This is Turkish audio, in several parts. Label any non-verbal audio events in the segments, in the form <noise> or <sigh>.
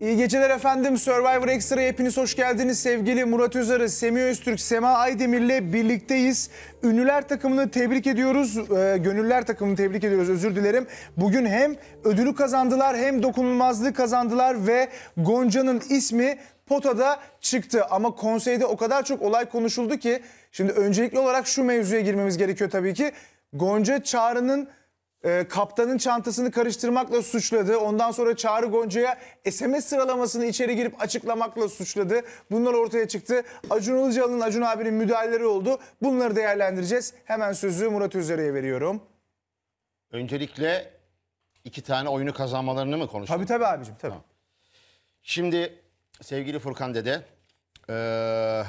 İyi geceler efendim. Survivor Extra hepiniz hoş geldiniz. Sevgili Murat Özarı, Semih Öztürk, Sema Aydemir'le birlikteyiz. Ünlüler takımını tebrik ediyoruz. E, gönüller takımını tebrik ediyoruz. Özür dilerim. Bugün hem ödülü kazandılar hem dokunulmazlığı kazandılar ve Gonca'nın ismi potada çıktı. Ama konseyde o kadar çok olay konuşuldu ki şimdi öncelikli olarak şu mevzuya girmemiz gerekiyor tabii ki. Gonca Çağrı'nın e, kaptanın çantasını karıştırmakla suçladı. Ondan sonra Çağrı Gonca'ya SMS sıralamasını içeri girip açıklamakla suçladı. Bunlar ortaya çıktı. Acun Ilıcalı'nın Acun abinin müdahaleleri oldu. Bunları değerlendireceğiz. Hemen sözü Murat Özer'e veriyorum. Öncelikle iki tane oyunu kazanmalarını mı konuşalım? Tabii tabii abicim tabii. Tamam. Şimdi sevgili Furkan Dede e,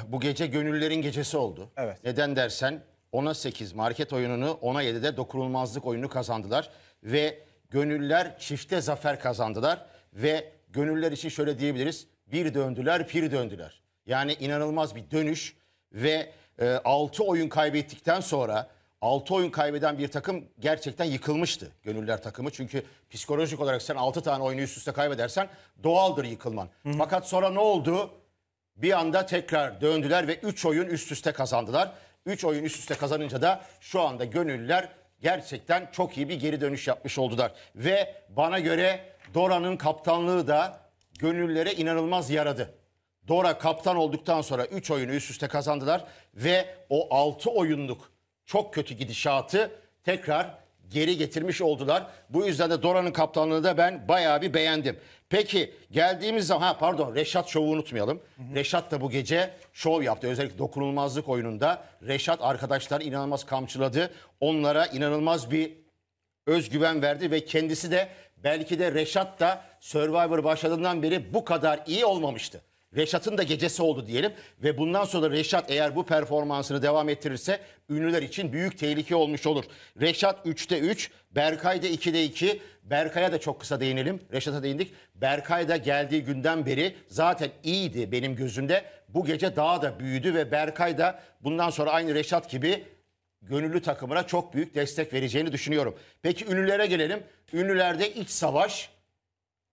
bu gece gönüllerin gecesi oldu. Evet. Neden dersen 10'a 8 market oyununu 10'a 7'de dokunulmazlık oyunu kazandılar. Ve gönüller çifte zafer kazandılar. Ve gönüller için şöyle diyebiliriz. Bir döndüler pir döndüler. Yani inanılmaz bir dönüş ve e, 6 oyun kaybettikten sonra 6 oyun kaybeden bir takım gerçekten yıkılmıştı gönüller takımı. Çünkü psikolojik olarak sen 6 tane oyunu üst üste kaybedersen doğaldır yıkılman. Hı. Fakat sonra ne oldu? Bir anda tekrar döndüler ve 3 oyun üst üste kazandılar. 3 oyun üst üste kazanınca da şu anda gönüllüler gerçekten çok iyi bir geri dönüş yapmış oldular. Ve bana göre Dora'nın kaptanlığı da gönüllere inanılmaz yaradı. Dora kaptan olduktan sonra 3 oyunu üst üste kazandılar ve o 6 oyunluk çok kötü gidişatı tekrar geri getirmiş oldular. Bu yüzden de Dora'nın kaptanlığını da ben bayağı bir beğendim. Peki geldiğimiz zaman ha pardon Reşat şovu unutmayalım. Hı hı. Reşat da bu gece şov yaptı. Özellikle dokunulmazlık oyununda Reşat arkadaşlar inanılmaz kamçıladı. Onlara inanılmaz bir özgüven verdi ve kendisi de belki de Reşat da Survivor başladığından beri bu kadar iyi olmamıştı. Reşat'ın da gecesi oldu diyelim ve bundan sonra Reşat eğer bu performansını devam ettirirse ünlüler için büyük tehlike olmuş olur. Reşat 3'te 3, Berkay da 2'de 2. Berkay'a da çok kısa değinelim. Reşat'a değindik. Berkay da geldiği günden beri zaten iyiydi benim gözümde. Bu gece daha da büyüdü ve Berkay da bundan sonra aynı Reşat gibi gönüllü takımına çok büyük destek vereceğini düşünüyorum. Peki ünlülere gelelim. Ünlülerde iç savaş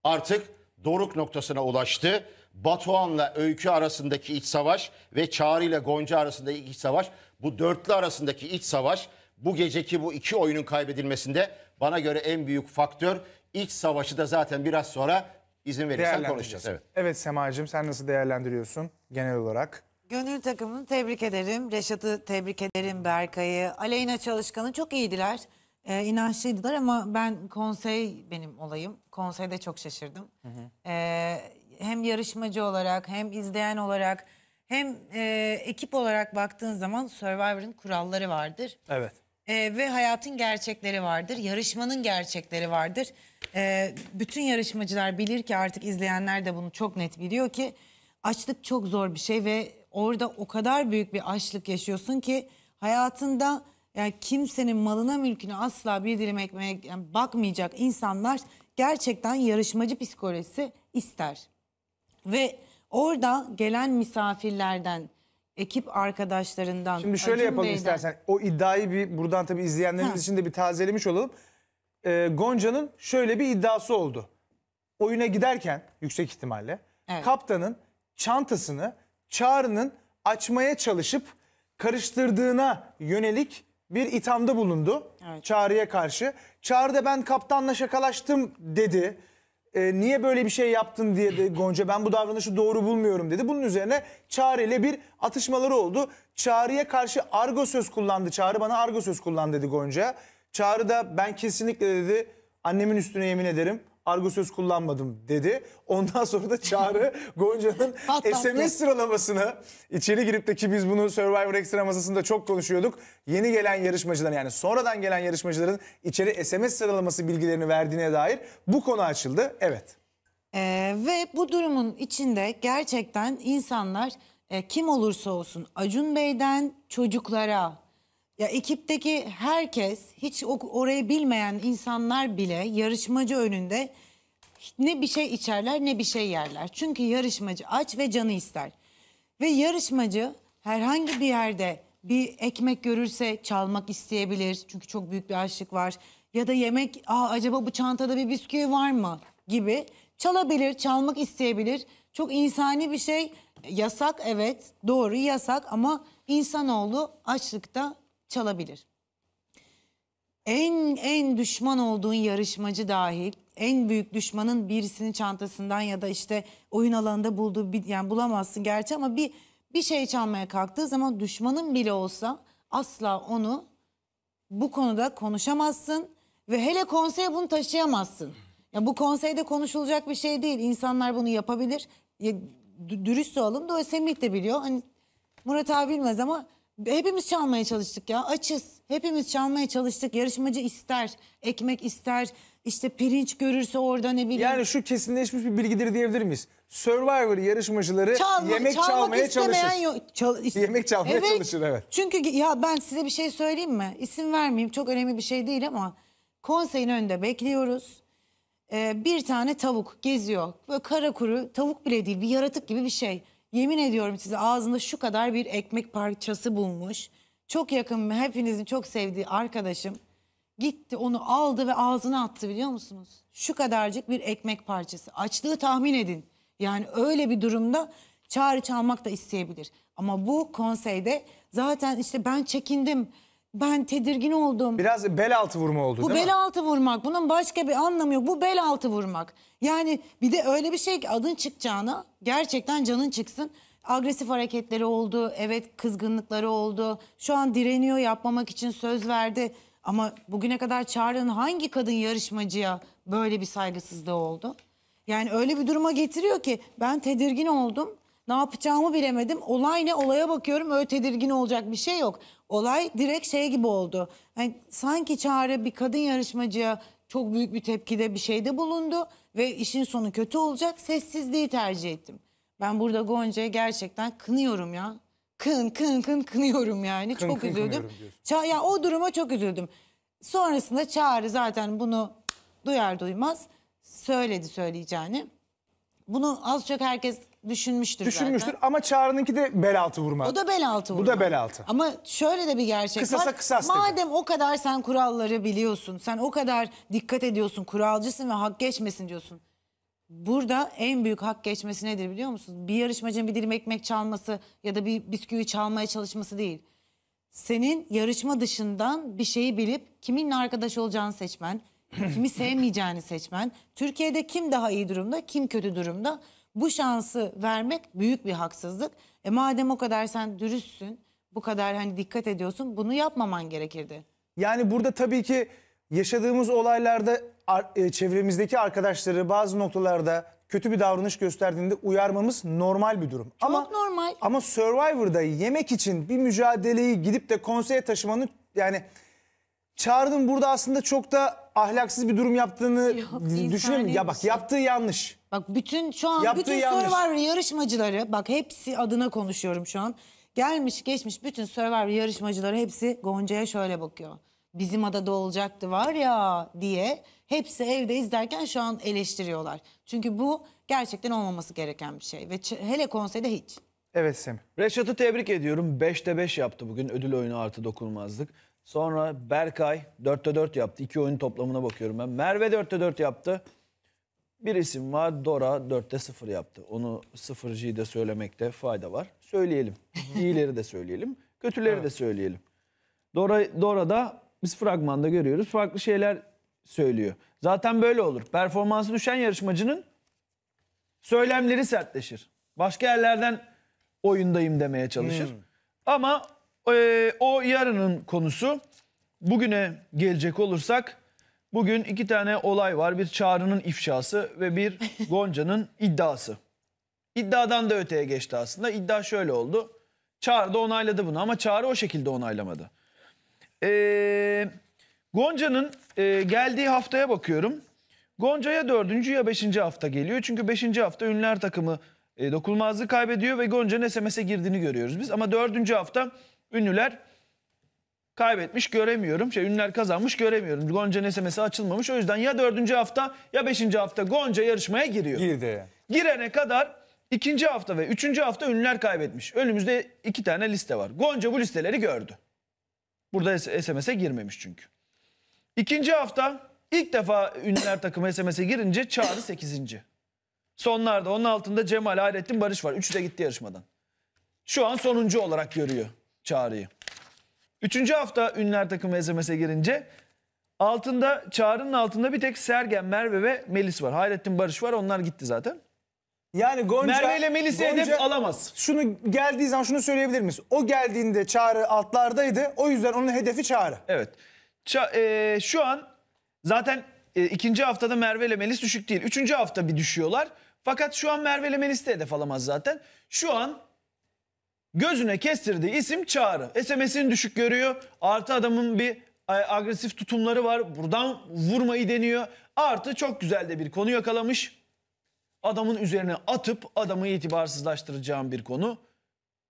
artık doruk noktasına ulaştı. Batuhan'la Öykü arasındaki iç savaş ve Çağrı ile Gonca arasındaki iç savaş, bu dörtlü arasındaki iç savaş bu geceki bu iki oyunun kaybedilmesinde bana göre en büyük faktör iç savaşı da zaten biraz sonra izin verirsen konuşacağız. Evet. Evet Sema'cığım sen nasıl değerlendiriyorsun genel olarak? Gönül takımını tebrik ederim. Reşat'ı tebrik ederim Berkay'ı. Aleyna Çalışkan'ı çok iyiydiler. Ee, inançlıydılar ama ben konsey benim olayım. Konseyde çok şaşırdım. Hı hı. Ee, hem yarışmacı olarak hem izleyen olarak hem e, ekip olarak baktığın zaman Survivor'ın kuralları vardır. Evet. E, ve hayatın gerçekleri vardır. Yarışmanın gerçekleri vardır. E, bütün yarışmacılar bilir ki artık izleyenler de bunu çok net biliyor ki açlık çok zor bir şey ve orada o kadar büyük bir açlık yaşıyorsun ki hayatında yani kimsenin malına mülküne asla bir dilim ekmeğe yani bakmayacak insanlar gerçekten yarışmacı psikolojisi ister. Ve orada gelen misafirlerden, ekip arkadaşlarından. Şimdi şöyle Acun yapalım Bey'den. istersen. O iddiayı bir buradan tabii izleyenlerimiz ha. için de bir tazelemiş olalım. Ee, Gonca'nın şöyle bir iddiası oldu. Oyuna giderken yüksek ihtimalle evet. kaptanın çantasını Çağrı'nın açmaya çalışıp karıştırdığına yönelik bir ithamda bulundu. Evet. Çağrı'ya karşı. Çağrı da ben kaptanla şakalaştım dedi e, niye böyle bir şey yaptın diye de Gonca ben bu davranışı doğru bulmuyorum dedi. Bunun üzerine Çağrı ile bir atışmaları oldu. Çağrı'ya karşı argo söz kullandı. Çağrı bana argo söz kullandı dedi Gonca. Çağrı da ben kesinlikle dedi annemin üstüne yemin ederim argo söz kullanmadım dedi. Ondan sonra da Çağrı <laughs> Gonca'nın SMS sıralamasını içeri girip de ki biz bunu Survivor Extra masasında çok konuşuyorduk. Yeni gelen yarışmacıların yani sonradan gelen yarışmacıların içeri SMS sıralaması bilgilerini verdiğine dair bu konu açıldı. Evet. Ee, ve bu durumun içinde gerçekten insanlar e, kim olursa olsun Acun Bey'den çocuklara, ya ekipteki herkes hiç orayı bilmeyen insanlar bile yarışmacı önünde ne bir şey içerler ne bir şey yerler. Çünkü yarışmacı aç ve canı ister. Ve yarışmacı herhangi bir yerde bir ekmek görürse çalmak isteyebilir. Çünkü çok büyük bir açlık var. Ya da yemek, Aa, acaba bu çantada bir bisküvi var mı gibi çalabilir, çalmak isteyebilir. Çok insani bir şey. Yasak evet, doğru yasak ama insanoğlu açlıkta çalabilir. En en düşman olduğun yarışmacı dahil en büyük düşmanın birisinin çantasından ya da işte oyun alanında bulduğu bir, yani bulamazsın gerçi ama bir bir şey çalmaya kalktığı zaman düşmanın bile olsa asla onu bu konuda konuşamazsın ve hele konseye bunu taşıyamazsın. Ya bu konseyde konuşulacak bir şey değil. İnsanlar bunu yapabilir. Ya, dürüst olalım. Dolayısıyla Semih de biliyor. Hani Murat abi bilmez ama Hepimiz çalmaya çalıştık ya açız. Hepimiz çalmaya çalıştık. Yarışmacı ister, ekmek ister, işte pirinç görürse orada ne bileyim. Yani şu kesinleşmiş bir bilgidir diyebilir miyiz? Survivor yarışmacıları Çalma, yemek çalmaya çalışır. Yok. Çal, is- yemek çalmaya evet, çalışır evet. Çünkü ya ben size bir şey söyleyeyim mi? İsim vermeyeyim çok önemli bir şey değil ama konseyin önünde bekliyoruz. Ee, bir tane tavuk geziyor. Böyle kara kuru tavuk bile değil bir yaratık gibi bir şey. Yemin ediyorum size ağzında şu kadar bir ekmek parçası bulmuş. Çok yakın hepinizin çok sevdiği arkadaşım gitti onu aldı ve ağzına attı biliyor musunuz? Şu kadarcık bir ekmek parçası. Açlığı tahmin edin. Yani öyle bir durumda çağrı çalmak da isteyebilir. Ama bu konseyde zaten işte ben çekindim ben tedirgin oldum. Biraz bel altı vurma oldu Bu bel altı vurmak. Bunun başka bir anlamı yok. Bu bel altı vurmak. Yani bir de öyle bir şey ki adın çıkacağına gerçekten canın çıksın. Agresif hareketleri oldu. Evet kızgınlıkları oldu. Şu an direniyor yapmamak için söz verdi. Ama bugüne kadar çağrının hangi kadın yarışmacıya böyle bir saygısızlığı oldu? Yani öyle bir duruma getiriyor ki ben tedirgin oldum. Ne yapacağımı bilemedim. Olay ne? Olaya bakıyorum. Öyle tedirgin olacak bir şey yok olay direkt şey gibi oldu. Yani sanki Çağrı bir kadın yarışmacıya çok büyük bir tepkide bir şeyde bulundu ve işin sonu kötü olacak sessizliği tercih ettim. Ben burada Gonca'ya gerçekten kınıyorum ya. Kın kın kın kınıyorum yani. Kın, çok kın, üzüldüm. Ça ya o duruma çok üzüldüm. Sonrasında Çağrı zaten bunu duyar duymaz söyledi söyleyeceğini. Bunu az çok herkes düşünmüştür, düşünmüştür zaten. ama Çağrı'nınki de bel altı vurma. O da bel altı vurma. Bu da bel altı. Ama şöyle de bir gerçek Kısasa var. kısas dedi. Madem o kadar sen kuralları biliyorsun, sen o kadar dikkat ediyorsun, kuralcısın ve hak geçmesin diyorsun. Burada en büyük hak geçmesi nedir biliyor musun? Bir yarışmacının bir dilim ekmek çalması ya da bir bisküvi çalmaya çalışması değil. Senin yarışma dışından bir şeyi bilip kiminle arkadaş olacağını seçmen, kimi sevmeyeceğini seçmen, Türkiye'de kim daha iyi durumda, kim kötü durumda bu şansı vermek büyük bir haksızlık. E madem o kadar sen dürüstsün, bu kadar hani dikkat ediyorsun bunu yapmaman gerekirdi. Yani burada tabii ki yaşadığımız olaylarda e, çevremizdeki arkadaşları bazı noktalarda kötü bir davranış gösterdiğinde uyarmamız normal bir durum. Çok ama, normal. Ama Survivor'da yemek için bir mücadeleyi gidip de konseye taşımanın yani çağırdım burada aslında çok da ahlaksız bir durum yaptığını Yok, düşünüyorum. Ya bak yaptığı yanlış. Bak bütün şu an Yaptığı bütün yanlış. Survivor yarışmacıları bak hepsi adına konuşuyorum şu an. Gelmiş geçmiş bütün Survivor yarışmacıları hepsi Gonca'ya şöyle bakıyor. Bizim adada olacaktı var ya diye hepsi evde izlerken şu an eleştiriyorlar. Çünkü bu gerçekten olmaması gereken bir şey ve hele konseyde hiç. Evet Sem Reşat'ı tebrik ediyorum. 5'te 5 yaptı bugün ödül oyunu artı dokunmazlık Sonra Berkay 4'te 4 yaptı. İki oyun toplamına bakıyorum ben. Merve 4'te 4 yaptı. Bir isim var Dora 4'te 0 yaptı. Onu 0G'de söylemekte fayda var. Söyleyelim. İyileri de söyleyelim. Kötüleri evet. de söyleyelim. Dora, Dora'da biz fragmanda görüyoruz. Farklı şeyler söylüyor. Zaten böyle olur. Performansı düşen yarışmacının söylemleri sertleşir. Başka yerlerden oyundayım demeye çalışır. Hmm. Ama e, o yarının konusu bugüne gelecek olursak Bugün iki tane olay var. Bir Çağrı'nın ifşası ve bir <laughs> Gonca'nın iddiası. İddiadan da öteye geçti aslında. İddia şöyle oldu. Çağrı da onayladı bunu ama Çağrı o şekilde onaylamadı. Ee, Gonca'nın e, geldiği haftaya bakıyorum. Gonca'ya dördüncü ya beşinci hafta geliyor. Çünkü beşinci hafta ünlüler takımı e, dokunmazlığı kaybediyor ve Gonca'nın SMS'e girdiğini görüyoruz biz. Ama dördüncü hafta ünlüler kaybetmiş göremiyorum. Şey ünler kazanmış göremiyorum. Gonca nesemesi açılmamış. O yüzden ya dördüncü hafta ya beşinci hafta Gonca yarışmaya giriyor. Girdi. Girene kadar ikinci hafta ve üçüncü hafta ünlüler kaybetmiş. Önümüzde iki tane liste var. Gonca bu listeleri gördü. Burada SMS'e girmemiş çünkü. İkinci hafta ilk defa ünlüler takımı SMS'e girince Çağrı sekizinci. Sonlarda onun altında Cemal, Hayrettin, Barış var. Üçü de gitti yarışmadan. Şu an sonuncu olarak görüyor Çağrı'yı. Üçüncü hafta ünler takım ezemese girince altında Çağrı'nın altında bir tek Sergen, Merve ve Melis var. Hayrettin Barış var onlar gitti zaten. Yani Gonca, Merve ile Melis'i hedef alamaz. Şunu geldiği zaman şunu söyleyebilir miyiz? O geldiğinde Çağrı altlardaydı. O yüzden onun hedefi Çağrı. Evet. Ça e, şu an zaten e, ikinci haftada Merve ile Melis düşük değil. Üçüncü hafta bir düşüyorlar. Fakat şu an Merve ile Melis de hedef alamaz zaten. Şu an Gözüne kestirdiği isim Çağrı. SMS'ini düşük görüyor. Artı adamın bir e, agresif tutumları var. Buradan vurmayı deniyor. Artı çok güzel de bir konu yakalamış. Adamın üzerine atıp adamı itibarsızlaştıracağım bir konu.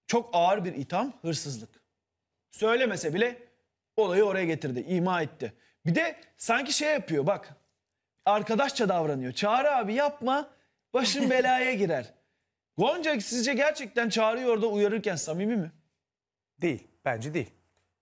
Çok ağır bir itham hırsızlık. Söylemese bile olayı oraya getirdi, ima etti. Bir de sanki şey yapıyor bak. Arkadaşça davranıyor. Çağrı abi yapma başın belaya girer. <laughs> Gonca sizce gerçekten çağırıyor orada uyarırken samimi mi? Değil. Bence değil.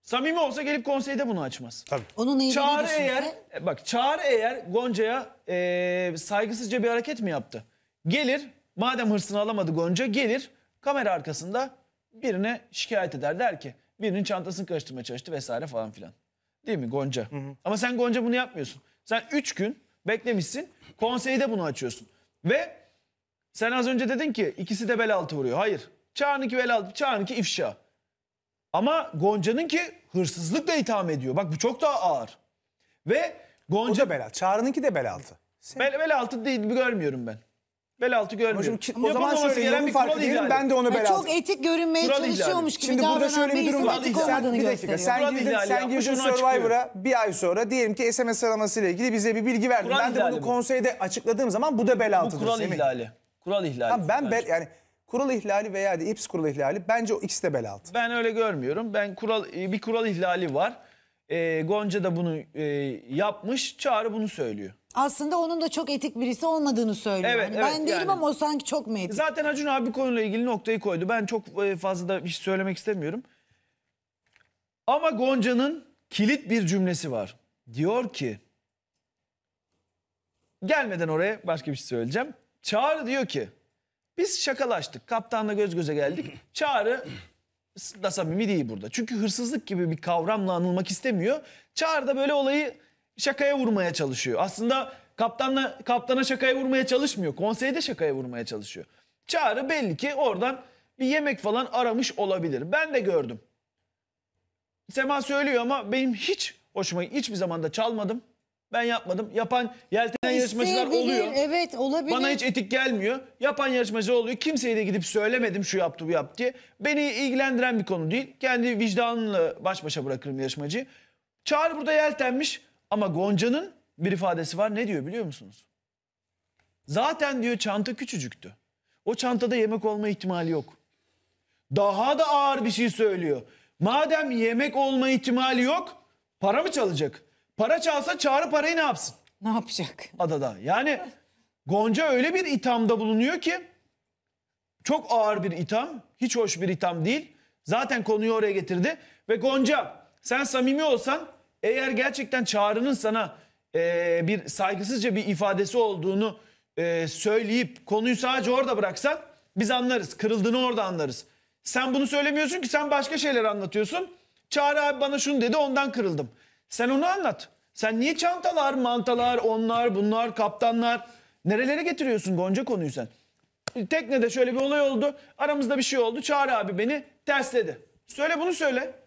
Samimi olsa gelip konseyde bunu açmaz. Tabii. Onun iyiliğini Çağrı düşünse- eğer e, bak Çağrı eğer Gonca'ya eee, saygısızca bir hareket mi yaptı? Gelir madem hırsını alamadı Gonca gelir kamera arkasında birine şikayet eder der ki birinin çantasını karıştırmaya çalıştı vesaire falan filan. Değil mi Gonca? Ama sen Gonca bunu yapmıyorsun. Sen 3 gün beklemişsin konseyde bunu açıyorsun. Ve sen az önce dedin ki ikisi de bel altı vuruyor. Hayır. Çağ'ınki bel altı, Çağ'ınki ifşa. Ama Gonca'nın ki hırsızlıkla itham ediyor. Bak bu çok daha ağır. Ve Gonca... O da bel altı. Çağrı'nınki de bel altı. Sen... Bel, bel altı değil görmüyorum ben. Bel altı görmüyorum. Ki, o zaman şu senin farkı diyelim ben de onu bel altı. Çok etik görünmeye kural çalışıyormuş gibi Şimdi burada şöyle bir durum var. Sen, bir dakika sen kural girdin, sen girdin Survivor'a bir ay sonra diyelim ki SMS sıralamasıyla ilgili bize bir bilgi verdin. Kural ben de bunu konseyde açıkladığım zaman bu da bel altıdır. Bu kural ihlali. Kural ihlali. Tamam, ben bel, yani kural ihlali veya de ips kural ihlali bence o ikisi de bel altı. Ben öyle görmüyorum. Ben kural bir kural ihlali var. E, Gonca da bunu e, yapmış. Çağrı bunu söylüyor. Aslında onun da çok etik birisi olmadığını söylüyor. Evet, yani evet, ben değilim yani. ama o sanki çok mu etik? Zaten Acun abi konuyla ilgili noktayı koydu. Ben çok e, fazla da bir şey söylemek istemiyorum. Ama Gonca'nın kilit bir cümlesi var. Diyor ki gelmeden oraya başka bir şey söyleyeceğim. Çağrı diyor ki biz şakalaştık. Kaptanla göz göze geldik. Çağrı da samimi değil burada. Çünkü hırsızlık gibi bir kavramla anılmak istemiyor. Çağrı da böyle olayı şakaya vurmaya çalışıyor. Aslında kaptanla kaptana şakaya vurmaya çalışmıyor. Konseyde şakaya vurmaya çalışıyor. Çağrı belli ki oradan bir yemek falan aramış olabilir. Ben de gördüm. Sema söylüyor ama benim hiç hoşuma hiçbir zamanda çalmadım. Ben yapmadım. Yapan yeltenen yarışmacılar oluyor. Evet olabilir. Bana hiç etik gelmiyor. Yapan yarışmacı oluyor. Kimseye de gidip söylemedim şu yaptı bu yaptı diye. Beni ilgilendiren bir konu değil. Kendi vicdanla baş başa bırakırım yarışmacıyı. Çağrı burada yeltenmiş ama Gonca'nın bir ifadesi var. Ne diyor biliyor musunuz? Zaten diyor çanta küçücüktü. O çantada yemek olma ihtimali yok. Daha da ağır bir şey söylüyor. Madem yemek olma ihtimali yok para mı çalacak? Para çalsa Çağrı parayı ne yapsın? Ne yapacak? Adada. Yani Gonca öyle bir ithamda bulunuyor ki çok ağır bir itham. Hiç hoş bir itham değil. Zaten konuyu oraya getirdi. Ve Gonca sen samimi olsan eğer gerçekten Çağrı'nın sana e, bir saygısızca bir ifadesi olduğunu e, söyleyip konuyu sadece orada bıraksan biz anlarız. Kırıldığını orada anlarız. Sen bunu söylemiyorsun ki sen başka şeyler anlatıyorsun. Çağrı abi bana şunu dedi ondan kırıldım. Sen onu anlat. Sen niye çantalar, mantalar, onlar, bunlar, kaptanlar nerelere getiriyorsun Gonca konuyu sen? Teknede şöyle bir olay oldu. Aramızda bir şey oldu. Çağrı abi beni tersledi. Söyle bunu söyle.